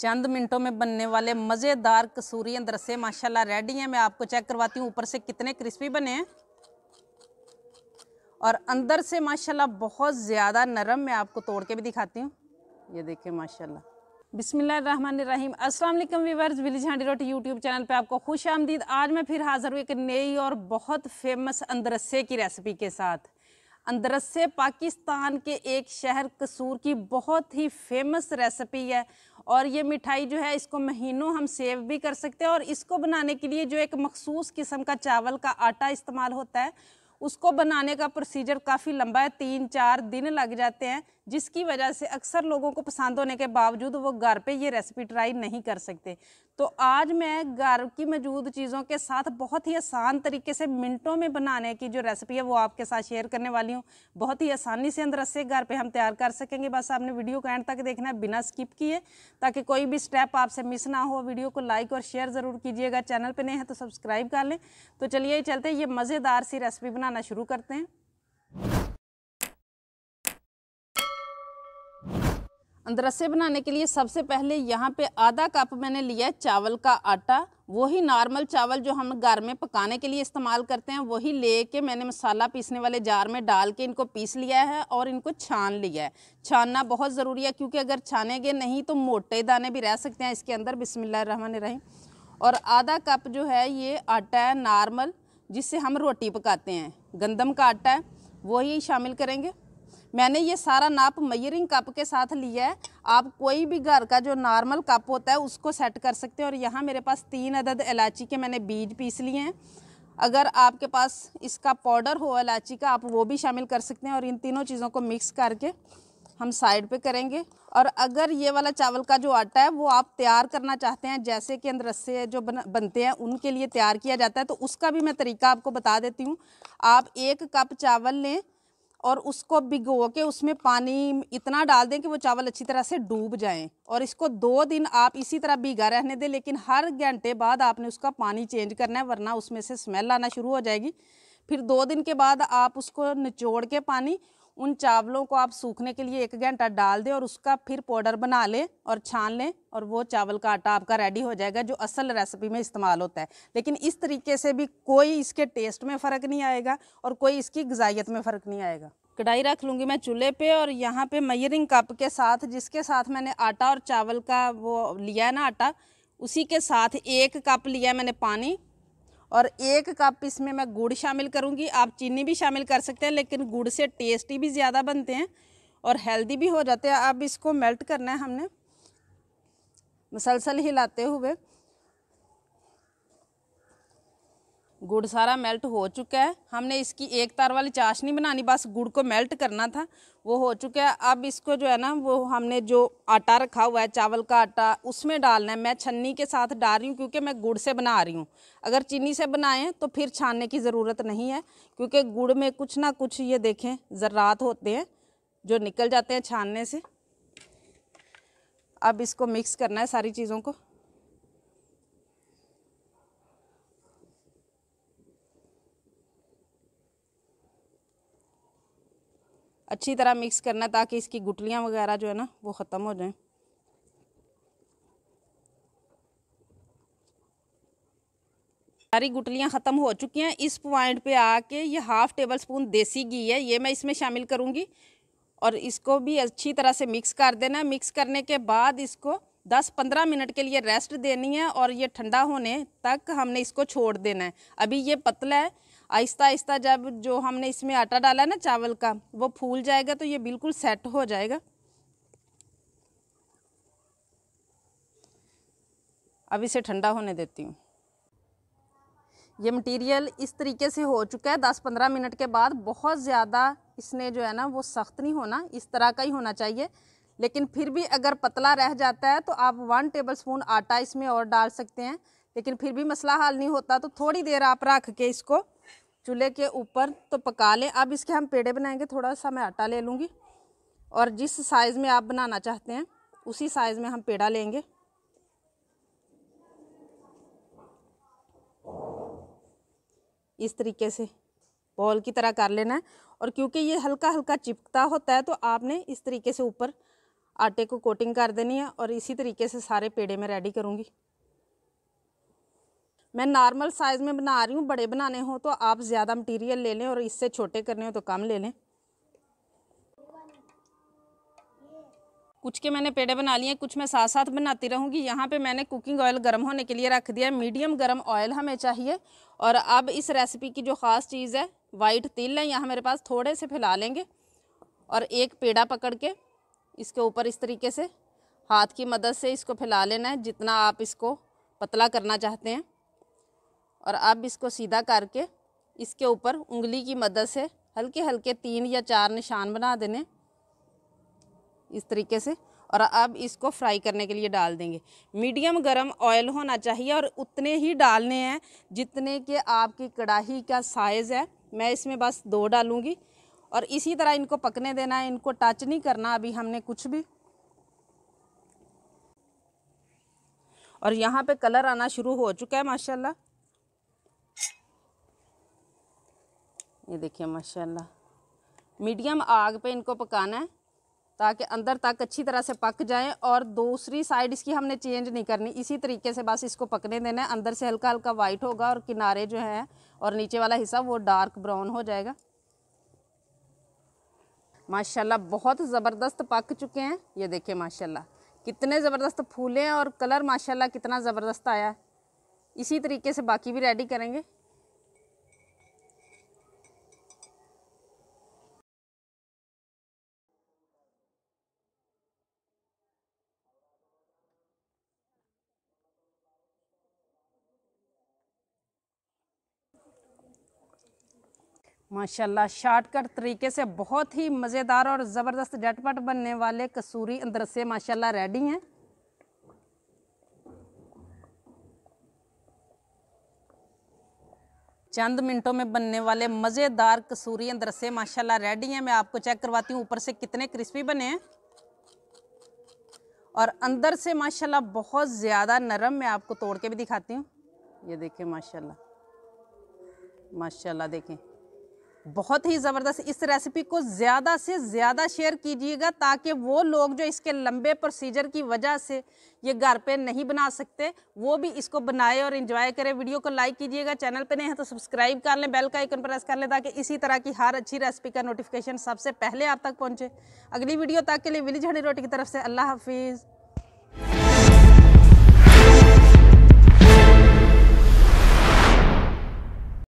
चंद मिनटों में बनने वाले मज़ेदार कसूरी अंदरसे माशाल्लाह रेडी हैं मैं आपको चेक करवाती हूँ ऊपर से कितने क्रिस्पी बने हैं और अंदर से माशाल्लाह बहुत ज़्यादा नरम मैं आपको तोड़ के भी दिखाती हूँ ये देखिए माशाल्लाह बिसमीम असलम वीवर्स विलेज हांडी रोटी यूट्यूब चैनल पे आपको खुश आमदीद आज मैं फिर हाजिर हुई एक नई और बहुत फेमस अंदरसे की रेसिपी के साथ अंदरस से पाकिस्तान के एक शहर कसूर की बहुत ही फेमस रेसिपी है और ये मिठाई जो है इसको महीनों हम सेव भी कर सकते हैं और इसको बनाने के लिए जो एक मखसूस किस्म का चावल का आटा इस्तेमाल होता है उसको बनाने का प्रोसीजर काफ़ी लंबा है तीन चार दिन लग जाते हैं जिसकी वजह से अक्सर लोगों को पसंद होने के बावजूद वो घर पे ये रेसिपी ट्राई नहीं कर सकते तो आज मैं घर की मौजूद चीज़ों के साथ बहुत ही आसान तरीके से मिनटों में बनाने की जो रेसिपी है वो आपके साथ शेयर करने वाली हूँ बहुत ही आसानी से अंदर से घर पे हम तैयार कर सकेंगे बस आपने वीडियो को एंड तक देखना है बिना स्किप किए ताकि कोई भी स्टेप आपसे मिस ना हो वीडियो को लाइक और शेयर ज़रूर कीजिएगा चैनल पर नए हैं तो सब्सक्राइब कर लें तो चलिए चलते ये मज़ेदार सी रेसिपी बनाना शुरू करते हैं दृश्य बनाने के लिए सबसे पहले यहाँ पे आधा कप मैंने लिया चावल का आटा वही नॉर्मल चावल जो हम घर में पकाने के लिए इस्तेमाल करते हैं वही ले के मैंने मसाला पीसने वाले जार में डाल के इनको पीस लिया है और इनको छान लिया है छानना बहुत ज़रूरी है क्योंकि अगर छानेंगे नहीं तो मोटे दाने भी रह सकते हैं इसके अंदर बिसमिल्ल रहमान और आधा कप जो है ये आटा है नॉर्मल जिससे हम रोटी पकाते हैं गंदम का आटा है वही शामिल करेंगे मैंने ये सारा नाप मयरिंग कप के साथ लिया है आप कोई भी घर का जो नॉर्मल कप होता है उसको सेट कर सकते हैं और यहाँ मेरे पास तीन अदद इलायची के मैंने बीज पीस लिए हैं अगर आपके पास इसका पाउडर हो इलायची का आप वो भी शामिल कर सकते हैं और इन तीनों चीज़ों को मिक्स करके हम साइड पे करेंगे और अगर ये वाला चावल का जो आटा है वो आप तैयार करना चाहते हैं जैसे कि अंदर रस्से जो बन, बनते हैं उनके लिए तैयार किया जाता है तो उसका भी मैं तरीका आपको बता देती हूँ आप एक कप चावल लें और उसको भिगो के उसमें पानी इतना डाल दें कि वो चावल अच्छी तरह से डूब जाएं और इसको दो दिन आप इसी तरह भीगा रहने दें लेकिन हर घंटे बाद आपने उसका पानी चेंज करना है वरना उसमें से स्मेल आना शुरू हो जाएगी फिर दो दिन के बाद आप उसको निचोड़ के पानी उन चावलों को आप सूखने के लिए एक घंटा डाल दें और उसका फिर पाउडर बना लें और छान लें और वो चावल का आटा आपका रेडी हो जाएगा जो असल रेसिपी में इस्तेमाल होता है लेकिन इस तरीके से भी कोई इसके टेस्ट में फ़र्क नहीं आएगा और कोई इसकी गजाइत में फ़र्क नहीं आएगा कढ़ाई रख लूँगी मैं चूल्हे पे और यहाँ पे मयरिंग कप के साथ जिसके साथ मैंने आटा और चावल का वो लिया है ना आटा उसी के साथ एक कप लिया मैंने पानी और एक कप इसमें मैं गुड़ शामिल करूँगी आप चीनी भी शामिल कर सकते हैं लेकिन गुड़ से टेस्टी भी ज़्यादा बनते हैं और हेल्दी भी हो जाते हैं अब इसको मेल्ट करना है हमने मसलसल हिलाते हुए गुड़ सारा मेल्ट हो चुका है हमने इसकी एक तार वाली चाशनी बनानी बस गुड़ को मेल्ट करना था वो हो चुका है अब इसको जो है ना वो हमने जो आटा रखा हुआ है चावल का आटा उसमें डालना है मैं छन्नी के साथ डाल रही हूँ क्योंकि मैं गुड़ से बना रही हूँ अगर चीनी से बनाएं तो फिर छानने की ज़रूरत नहीं है क्योंकि गुड़ में कुछ ना कुछ ये देखें ज़रात होते हैं जो निकल जाते हैं छानने से अब इसको मिक्स करना है सारी चीज़ों को अच्छी तरह मिक्स करना ताकि इसकी गुटलियाँ वगैरह जो है ना वो ख़त्म हो जाएं सारी गुटलियाँ ख़त्म हो चुकी हैं इस पॉइंट पे आके ये हाफ़ टेबल स्पून देसी घी है ये मैं इसमें शामिल करूँगी और इसको भी अच्छी तरह से मिक्स कर देना मिक्स करने के बाद इसको 10-15 मिनट के लिए रेस्ट देनी है और ये ठंडा होने तक हमने इसको छोड़ देना है अभी ये पतला है आहिस्ता आहिस्ता जब जो हमने इसमें आटा डाला है ना चावल का वो फूल जाएगा तो ये बिल्कुल सेट हो जाएगा अब इसे ठंडा होने देती हूँ ये मटेरियल इस तरीके से हो चुका है दस पंद्रह मिनट के बाद बहुत ज़्यादा इसने जो है ना वो सख्त नहीं होना इस तरह का ही होना चाहिए लेकिन फिर भी अगर पतला रह जाता है तो आप वन टेबल स्पून आटा इसमें और डाल सकते हैं लेकिन फिर भी मसला हल नहीं होता तो थोड़ी देर आप रख के इसको चूल्हे के ऊपर तो पका लें अब इसके हम पेड़े बनाएंगे थोड़ा सा मैं आटा ले लूँगी और जिस साइज़ में आप बनाना चाहते हैं उसी साइज़ में हम पेड़ा लेंगे इस तरीके से बॉल की तरह कर लेना है और क्योंकि ये हल्का हल्का चिपकता होता है तो आपने इस तरीके से ऊपर आटे को कोटिंग कर देनी है और इसी तरीके से सारे पेड़े में रेडी करूँगी मैं नॉर्मल साइज़ में बना रही हूँ बड़े बनाने हो तो आप ज़्यादा मटेरियल ले लें और इससे छोटे करने हो तो कम ले लें कुछ के मैंने पेड़े बना लिए कुछ मैं साथ साथ बनाती रहूँगी यहाँ पे मैंने कुकिंग ऑयल गर्म होने के लिए रख दिया मीडियम गर्म ऑयल हमें चाहिए और अब इस रेसिपी की जो ख़ास चीज़ है वाइट तिल है यहाँ मेरे पास थोड़े से फैला लेंगे और एक पेड़ा पकड़ के इसके ऊपर इस तरीके से हाथ की मदद से इसको फैला लेना है जितना आप इसको पतला करना चाहते हैं और अब इसको सीधा करके इसके ऊपर उंगली की मदद से हल्के हल्के तीन या चार निशान बना देने इस तरीके से और अब इसको फ्राई करने के लिए डाल देंगे मीडियम गरम ऑयल होना चाहिए और उतने ही डालने हैं जितने के आपकी कढ़ाई का साइज़ है मैं इसमें बस दो डालूँगी और इसी तरह इनको पकने देना है इनको टच नहीं करना अभी हमने कुछ भी और यहाँ पे कलर आना शुरू हो चुका है माशाल्लाह ये देखिए माशाल्लाह मीडियम आग पे इनको पकाना है ताकि अंदर तक अच्छी तरह से पक जाए और दूसरी साइड इसकी हमने चेंज नहीं करनी इसी तरीके से बस इसको पकने देना है अंदर से हल्का हल्का वाइट होगा और किनारे जो हैं और नीचे वाला हिस्सा वो डार्क ब्राउन हो जाएगा माशाल्लाह बहुत ज़बरदस्त पक चुके हैं ये देखिए माशाल्लाह कितने ज़बरदस्त फूले हैं और कलर माशाल्लाह कितना ज़बरदस्त आया है इसी तरीके से बाकी भी रेडी करेंगे माशाल्लाह शॉर्टकट तरीके से बहुत ही मज़ेदार और ज़बरदस्त झटपट बनने वाले कसूरी अंदर से माशाल्लाह रेडी हैं चंद मिनटों में बनने वाले मज़ेदार कसूरी अंदर से माशाल्लाह रेडी हैं मैं आपको चेक करवाती हूँ ऊपर से कितने क्रिस्पी बने हैं और अंदर से माशाल्लाह बहुत ज़्यादा नरम मैं आपको तोड़ के भी दिखाती हूँ ये देखें माशाल्लाह माशाल्लाह देखें बहुत ही ज़बरदस्त इस रेसिपी को ज़्यादा से ज़्यादा शेयर कीजिएगा ताकि वो लोग जो इसके लंबे प्रोसीजर की वजह से ये घर पे नहीं बना सकते वो भी इसको बनाए और इन्जॉय करें वीडियो को लाइक कीजिएगा चैनल पे नहीं है तो सब्सक्राइब कर लें बेल का आइकन प्रेस कर लें ताकि इसी तरह की हर अच्छी रेसिपी का नोटिफिकेशन सबसे पहले आप तक पहुँचे अगली वीडियो तक के लिए विलिज हडी रोटी की तरफ से अल्लाह हाफिज़